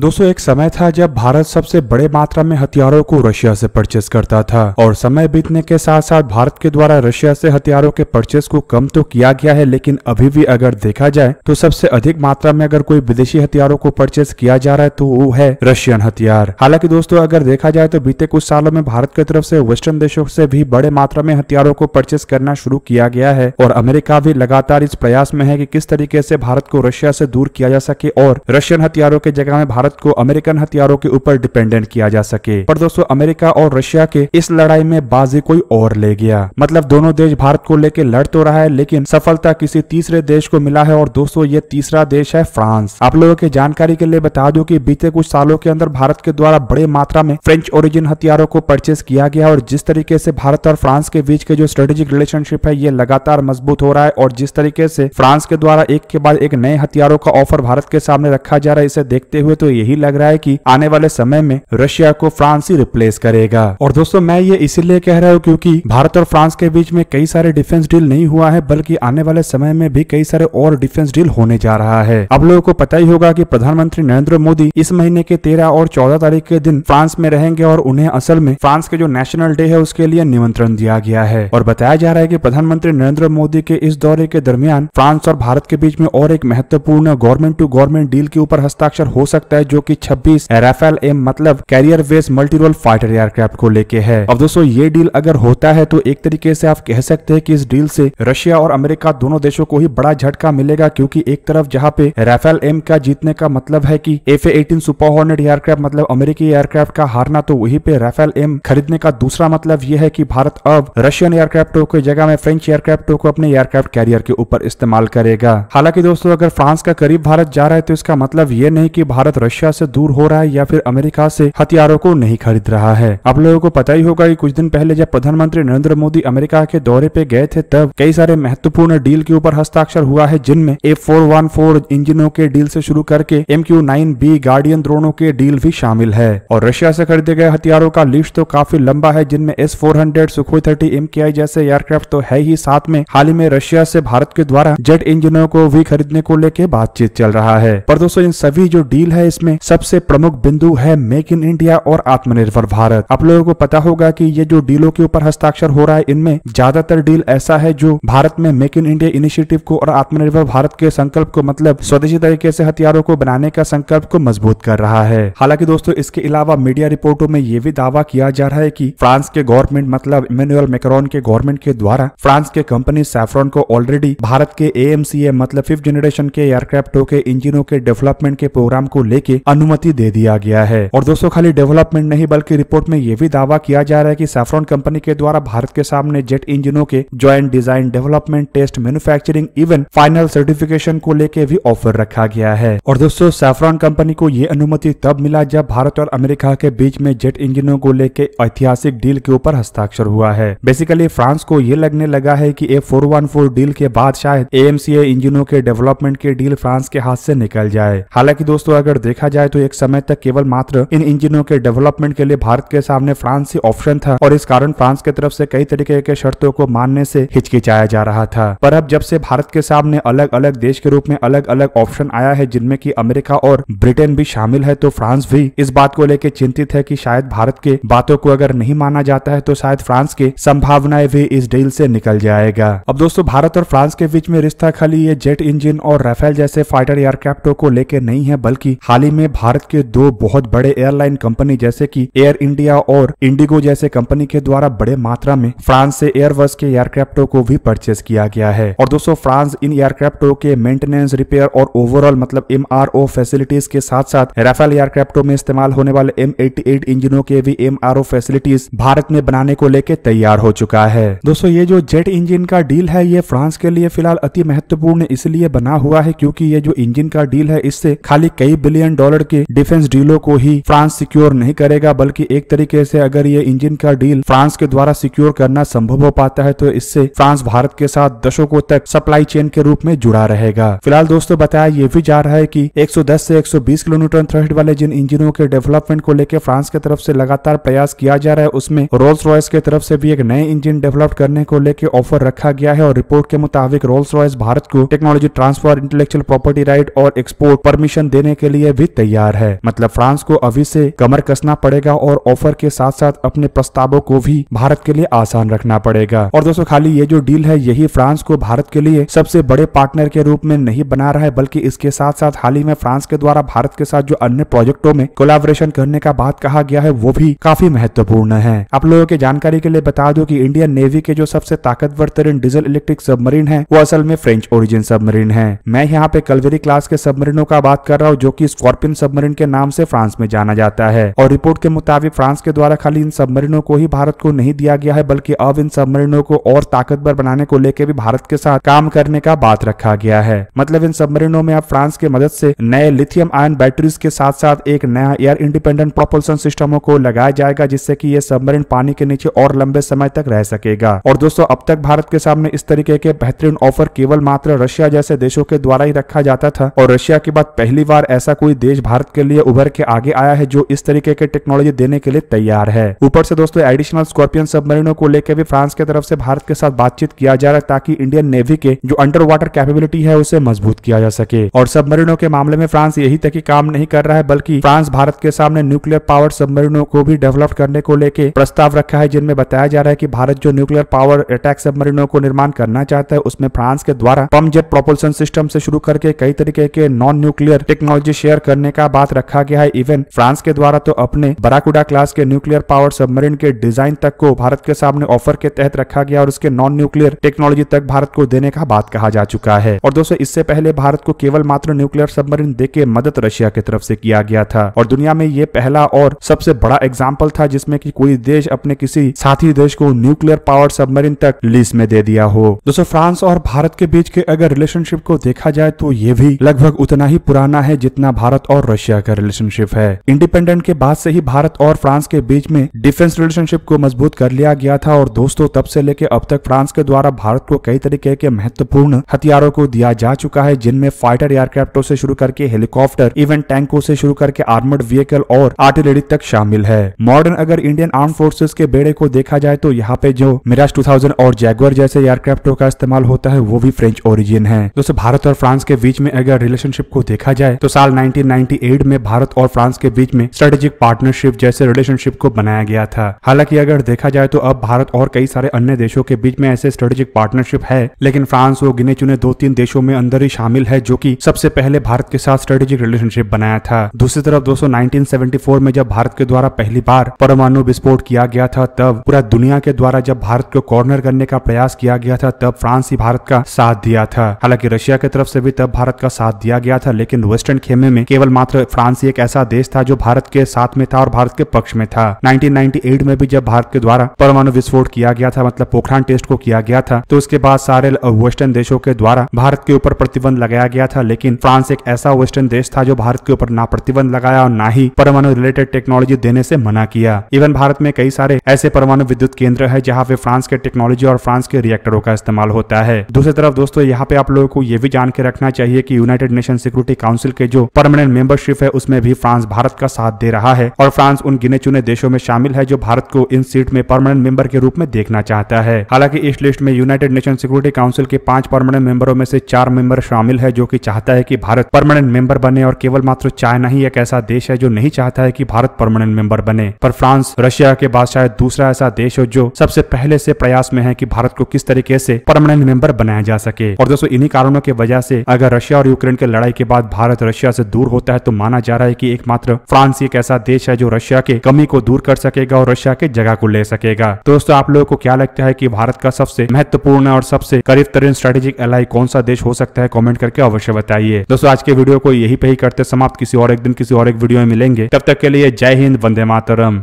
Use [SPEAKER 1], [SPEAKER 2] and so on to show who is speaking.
[SPEAKER 1] दोस्तों एक समय था जब भारत सबसे बड़े मात्रा में हथियारों को रशिया से परचेस करता था और समय बीतने के साथ साथ भारत के द्वारा रशिया से हथियारों के परचेस को कम तो किया गया है लेकिन अभी भी अगर देखा जाए तो सबसे अधिक मात्रा में अगर कोई विदेशी हथियारों को परचेस किया जा रहा है तो वो है रशियन हथियार हालांकि दोस्तों अगर देखा जाए तो बीते कुछ सालों में भारत की तरफ से वेस्टर्न देशों से भी बड़े मात्रा में हथियारों को परचेस करना शुरू किया गया है और अमेरिका भी लगातार इस प्रयास में है की किस तरीके से भारत को रशिया से दूर किया जा सके और रशियन हथियारों की जगह में भारत भारत को अमेरिकन हथियारों के ऊपर डिपेंडेंट किया जा सके पर दोस्तों अमेरिका और रशिया के इस लड़ाई में बाजी कोई और ले गया मतलब दोनों देश भारत को लेकर लड़ तो रहा है लेकिन सफलता किसी तीसरे देश को मिला है और दोस्तों ये तीसरा देश है फ्रांस आप लोगों की जानकारी के लिए बता दो की बीते कुछ सालों के अंदर भारत के द्वारा बड़े मात्रा में फ्रेंच ओरिजिन हथियारों को परचेस किया गया और जिस तरीके से भारत और फ्रांस के बीच के जो स्ट्रेटेजिक रिलेशनशिप है ये लगातार मजबूत हो रहा है और जिस तरीके से फ्रांस के द्वारा एक के बाद एक नए हथियारों का ऑफर भारत के सामने रखा जा रहा है इसे देखते हुए तो यही लग रहा है कि आने वाले समय में रशिया को फ्रांस ही रिप्लेस करेगा और दोस्तों मैं ये इसीलिए कह रहा हूँ क्योंकि भारत और फ्रांस के बीच में कई सारे डिफेंस डील नहीं हुआ है बल्कि आने वाले समय में भी कई सारे और डिफेंस डील होने जा रहा है अब लोगों को पता ही होगा की प्रधानमंत्री नरेंद्र मोदी इस महीने के तेरह और चौदह तारीख के दिन फ्रांस में रहेंगे और उन्हें असल में फ्रांस के जो नेशनल डे है उसके लिए निमंत्रण दिया गया है और बताया जा रहा है की प्रधानमंत्री नरेंद्र मोदी के इस दौरे के दरमियान फ्रांस और भारत के बीच में और एक महत्वपूर्ण गवर्नमेंट टू गवर्नमेंट डील के ऊपर हस्ताक्षर हो सकता है है जो की छब्बीस राफेल एम मतलब कैरियर वेस मल्टीरोल फाइटर एयरक्राफ्ट को लेके है अब दोस्तों ये डील अगर होता है तो एक तरीके से आप कह सकते हैं कि इस डील से रशिया और अमेरिका दोनों देशों को ही बड़ा झटका मिलेगा क्योंकि एक तरफ जहाँ पे राफेल एम का जीतने का मतलब है कि F A eighteen super hornet aircraft मतलब अमेरिकी एयरक्राफ्ट का हारना तो वहीं पे राफेल एम खरीदने का दूसरा मतलब ये है की भारत अब रशियन एयरक्राफ्टों की जगह में फ्रेंच एयरक्राफ्टों को अपने एयरक्राफ्ट कैरियर के ऊपर इस्तेमाल करेगा हालांकि दोस्तों अगर फ्रांस का करीब भारत जा रहा है तो इसका मतलब ये नहीं की भारत रशिया से दूर हो रहा है या फिर अमेरिका से हथियारों को नहीं खरीद रहा है आप लोगों को पता ही होगा कि कुछ दिन पहले जब प्रधानमंत्री नरेंद्र मोदी अमेरिका के दौरे पे गए थे तब कई सारे महत्वपूर्ण डील के ऊपर हस्ताक्षर हुआ है जिनमें ए फोर इंजनों के डील से शुरू करके एम क्यू गार्डियन ड्रोनों के डील भी शामिल है और रशिया से खरीदे गए हथियारों का लिस्ट तो काफी लंबा है जिनमें S four hundred Sukhoi thirty M जैसे एयरक्राफ्ट तो है ही साथ में हाल ही में रशिया से भारत के द्वारा जेट इंजनों को भी खरीदने को लेकर बातचीत चल रहा है पर दोस्तों इन सभी जो डील है इस जिसमें सबसे प्रमुख बिंदु है मेक इन इंडिया और आत्मनिर्भर भारत आप लोगों को पता होगा कि ये जो डीलों के ऊपर हस्ताक्षर हो रहा है इनमें ज्यादातर डील ऐसा है जो भारत में मेक इन इंडिया इनिशिएटिव को और आत्मनिर्भर भारत के संकल्प को मतलब स्वदेशी तरीके से हथियारों को बनाने का संकल्प को मजबूत कर रहा है हालांकि दोस्तों इसके अलावा मीडिया रिपोर्टों में ये भी दावा किया जा रहा है की फ्रांस के गवर्नमेंट मतलब इमेनुअल मेकरोन के गवर्नमेंट के द्वारा फ्रांस के कंपनी सैफ्रॉन को ऑलरेडी भारत के ए मतलब फिफ्थ जनरेशन के एयरक्राफ्टों के इंजिनों के डेवलपमेंट के प्रोग्राम को लेकर की अनुमति दे दिया गया है और दोस्तों खाली डेवलपमेंट नहीं बल्कि रिपोर्ट में यह भी दावा किया जा रहा है की सैफ्रॉन कंपनी के द्वारा भारत के सामने जेट इंजनों के joint design development test manufacturing even final certification को लेकर भी ऑफर रखा गया है और दोस्तों सेफ्रॉन कंपनी को ये अनुमति तब मिला जब भारत और अमेरिका के बीच में जेट इंजनों को लेकर ऐतिहासिक डील के ऊपर हस्ताक्षर हुआ है बेसिकली फ्रांस को ये लगने लगा है की A four one four deal के बाद शायद ए इंजनों के डेवलपमेंट के डील फ्रांस के हाथ से निकल जाए हालांकि दोस्तों अगर देख देखा जाए तो एक समय तक केवल मात्र इन इंजिनों के डेवलपमेंट के लिए भारत के सामने फ्रांस ही ऑप्शन था और इस कारण फ्रांस की तरफ से कई तरीके के शर्तों को मानने से हिचकिचाया जा रहा था पर अब जब से भारत के सामने अलग अलग देश के रूप में अलग अलग ऑप्शन आया है जिनमें की अमेरिका और ब्रिटेन भी शामिल है तो फ्रांस भी इस बात को लेकर चिंतित है की शायद भारत के बातों को अगर नहीं माना जाता है तो शायद फ्रांस की संभावनाएं भी इस डील से निकल जाएगा अब दोस्तों भारत और फ्रांस के बीच में रिश्ता खाली ये जेट इंजन और राफेल जैसे फाइटर एयरक्राफ्टों को लेकर नहीं है बल्कि हाल ही ही में भारत के दो बहुत बड़े एयरलाइन कंपनी जैसे कि एयर इंडिया और इंडिगो जैसे कंपनी के द्वारा बड़े मात्रा में फ्रांस से एयरबस के एयरक्राफ्टों को भी परचेज किया गया है और दोस्तों फ्रांस इन एयरक्राफ्टों के मेंटेनेंस रिपेयर और ओवरऑल मतलब एम फैसिलिटीज के साथ साथ राफेल एयरक्राफ्टों में इस्तेमाल होने वाले एम इंजनों के भी एम फैसिलिटीज भारत में बनाने को लेकर तैयार हो चुका है दोस्तों ये जो जेट इंजिन का डील है ये फ्रांस के लिए फिलहाल अति महत्वपूर्ण इसलिए बना हुआ है क्योंकि ये जो इंजन का डील है इससे खाली कई बिलियन डॉलर की डिफेंस डीलों को ही फ्रांस सिक्योर नहीं करेगा बल्कि एक तरीके से अगर ये इंजन का डील फ्रांस के द्वारा सिक्योर करना संभव हो पाता है तो इससे फ्रांस भारत के साथ दशकों तक सप्लाई चेन के रूप में जुड़ा रहेगा फिलहाल दोस्तों बताया ये भी जा रहा है की एक 110 से 120 किलोमीटर थ्रेड वाले जिन इंजिनों के डेवलपमेंट को लेकर फ्रांस की तरफ से लगातार प्रयास किया जा रहा है उसमें रोल्स रॉयस के तरफ से भी एक नए इंजन डेवलप करने को लेकर ऑफर रखा गया है और रिपोर्ट के मुताबिक रोल्स रॉयस भारत को technology transfer intellectual property right और एक्सपोर्ट परमिशन देने के लिए भी तैयार है मतलब फ्रांस को अभी से कमर कसना पड़ेगा और ऑफर के साथ साथ अपने प्रस्तावों को भी भारत के लिए आसान रखना पड़ेगा और दोस्तों खाली ये जो डील है यही फ्रांस को भारत के लिए सबसे बड़े पार्टनर के रूप में नहीं बना रहा है बल्कि इसके साथ साथ हाल ही में फ्रांस के द्वारा भारत के साथ जो अन्य प्रोजेक्टों में कोलाबोरेशन करने का बात कहा गया है वो भी काफी महत्वपूर्ण है आप लोगों की जानकारी के लिए बता दो की इंडियन नेवी के जो सबसे ताकतवर तरीन डीजल इलेक्ट्रिक सबमरीन है वो असल में फ्रेंच ओरिजिन सबमरीन है मैं यहाँ पे कलवेरी क्लास के सबमरीनों का बात कर रहा हूँ जो की स्कॉर्पियन सबमरीन के नाम से फ्रांस में जाना जाता है और रिपोर्ट के मुताबिक फ्रांस के द्वारा खाली इन सबमरीनों को ही भारत को नहीं दिया गया है बल्कि अब इन सबमरीनों को और ताकतवर बनाने को लेकर भी भारत के साथ काम करने का बात रखा गया है मतलब इन सबमरीनों में अब फ्रांस की मदद से नए लिथियम आयन बैटरीज के साथ साथ एक नया एयर इंडिपेंडेंट प्रोपल्सन सिस्टमों को लगाया जाएगा जिससे कि ये सबमरीन पानी के नीचे और लंबे समय तक रह सकेगा और दोस्तों अब तक भारत के सामने इस तरीके के बेहतरीन ऑफर केवल मात्र रशिया जैसे देशों के द्वारा ही रखा जाता था और रशिया के बाद पहली बार ऐसा कोई देश भारत के लिए उभर के आगे आया है जो इस तरीके के टेक्नोलॉजी देने के लिए तैयार है ऊपर से दोस्तों एडिशनल स्कॉर्पियन सबमरीनों को लेकर भी फ्रांस की तरफ से भारत के साथ बातचीत किया जा रहा है ताकि इंडियन नेवी के जो अंडर वाटर कैपेबिलिटी है उसे मजबूत किया जा सके और सबमरीनों के मामले में फ्रांस यही तक काम नहीं कर रहा है बल्कि फ्रांस भारत के सामने न्यूक्लियर पावर सबमरीनों को भी डेवलप करने को लेकर प्रस्ताव रखा है जिनमें बताया जा रहा है की भारत जो न्यूक्लियर पावर अटैक सबमरीनों को निर्माण करना चाहता है उसमें फ्रांस के द्वारा पम्प जेट प्रोपोलशन सिस्टम से शुरू करके कई तरीके के नॉन न्यूक्लियर टेक्नोलॉजी शेयर करने का बात रखा गया है इवन फ्रांस के द्वारा तो अपने बराकुडा क्लास के न्यूक्लियर पावर सबमरीन के डिजाइन तक को भारत के सामने ऑफर के तहत रखा गया और उसके नॉन न्यूक्लियर टेक्नोलॉजी तक भारत को देने का बात कहा जा चुका है और दोस्तों इससे पहले भारत को केवल मात्र न्यूक्लियर सबमरीन दे के मदद रशिया की तरफ से किया गया था और दुनिया में ये पहला और सबसे बड़ा एग्जाम्पल था जिसमे की कोई देश अपने किसी साथी देश को न्यूक्लियर पावर सबमरीन तक लीज में दे दिया हो दोस्तों फ्रांस और भारत के बीच के अगर रिलेशनशिप को देखा जाए तो ये भी लगभग उतना ही पुराना है जितना भारत भारत और रशिया का रिलेशनशिप है इंडिपेंडेंट के बाद से ही भारत और फ्रांस के बीच में डिफेंस रिलेशनशिप को मजबूत कर लिया गया था और दोस्तों तब से लेके अब तक फ्रांस के द्वारा भारत को कई तरीके के महत्वपूर्ण हथियारों को दिया जा चुका है जिनमें फाइटर एयरक्राफ्टों से शुरू करके हेलीकॉप्टर इवन टैंकों से शुरू करके आर्मर्ड व्हीकल और आर्टिलरी तक शामिल है मॉडर्न अगर इंडियन आर्म फोर्सेज के बेड़े को देखा जाए तो यहाँ पे जो मिराज 2000 और जैगवर जैसे एयरक्राफ्टों का इस्तेमाल होता है वो भी फ्रेंच ओरिजिन है दोस्तों भारत और फ्रांस के बीच में अगर रिलेशनशिप को देखा जाए तो साल नाइनटीन 1998 में भारत और फ्रांस के बीच में स्ट्रेटेजिक पार्टनरशिप जैसे रिलेशनशिप को बनाया गया था हालांकि अगर देखा जाए तो अब भारत और कई सारे अन्य देशों के बीच में ऐसे स्ट्रेटेजिक पार्टनरशिप है लेकिन फ्रांस वो गिने चुने दो तीन देशों में अंदर ही शामिल है जो की सबसे पहले भारत के साथ स्ट्रेटेजिक रिलेशनशिप बनाया था दूसरी तरफ दोस्तों 1974 में जब भारत के द्वारा पहली बार परमाणु विस्फोट किया गया था तब पूरा दुनिया के द्वारा जब भारत को कॉर्नर करने का प्रयास किया गया था तब फ्रांस ही भारत का साथ दिया था हालांकि रशिया की तरफ से भी तब भारत का साथ दिया गया था लेकिन वेस्टर्न खेमे में केवल मात्र फ्रांस एक ऐसा देश था जो भारत के साथ में था और भारत के पक्ष में था 1998 में भी जब भारत के द्वारा परमाणु विस्फोट किया गया था मतलब पोखरान टेस्ट को किया गया था तो उसके बाद सारे वेस्टर्न देशों के द्वारा भारत के ऊपर प्रतिबंध लगाया गया था लेकिन फ्रांस एक ऐसा वेस्टर्न देश था जो भारत के ऊपर ना प्रतिबंध लगाया और ना ही परमाणु रिलेटेड टेक्नोलॉजी देने से मना किया इवन भारत में कई सारे ऐसे परमाणु विद्युत केंद्र है जहाँ पे फ्रांस के टेक्नोलॉजी और फ्रांस के रिएक्टरों का इस्तेमाल होता है दूसरी तरफ दोस्तों यहाँ पे आप लोगों को ये भी जान के रखना चाहिए की यूनाइटेड नेशन सिक्योरिटी काउंसिल के जो परमानेंट यूरोपियन मेंबरशिप है उसमें भी फ्रांस भारत का साथ दे रहा है और फ्रांस उन गिने चुने देशों में शामिल है जो भारत को इन सीट में परमानेंट मेंबर के रूप में देखना चाहता है हालांकि इस लिस्ट में यूनाइटेड नेशन सिक्योरिटी काउंसिल के पांच परमानेंट मेंबरों में से चार मेंबर शामिल है जो की चाहता है की भारत परमानेंट मेंबर बने और केवल मात्र चाइना ही एक ऐसा देश है जो नहीं चाहता है की भारत परमानेंट मेंबर बने पर फ्रांस रशिया के बाद शायद दूसरा ऐसा देश हो जो सबसे पहले से प्रयास में है की भारत को किस तरीके से परमानेंट मेंबर बनाया जा सके और दोस्तों इन्हीं कारणों की वजह से अगर रशिया और यूक्रेन के लड़ाई के बाद भारत रशिया से दूर हो होता है तो माना जा रहा है कि एकमात्र फ्रांस एक ऐसा देश है जो रशिया के कमी को दूर कर सकेगा और रशिया के जगह को ले सकेगा दोस्तों आप लोगों को क्या लगता है कि भारत का सबसे महत्वपूर्ण और सबसे करीब तरीन स्ट्रेटेजिक एलाई कौन सा देश हो सकता है कॉमेंट करके अवश्य बताइए दोस्तों आज के वीडियो को यही पे ही करते समाप्त किसी और एक दिन किसी और एक वीडियो में मिलेंगे तब तक के लिए जय हिंद वंदे मातरम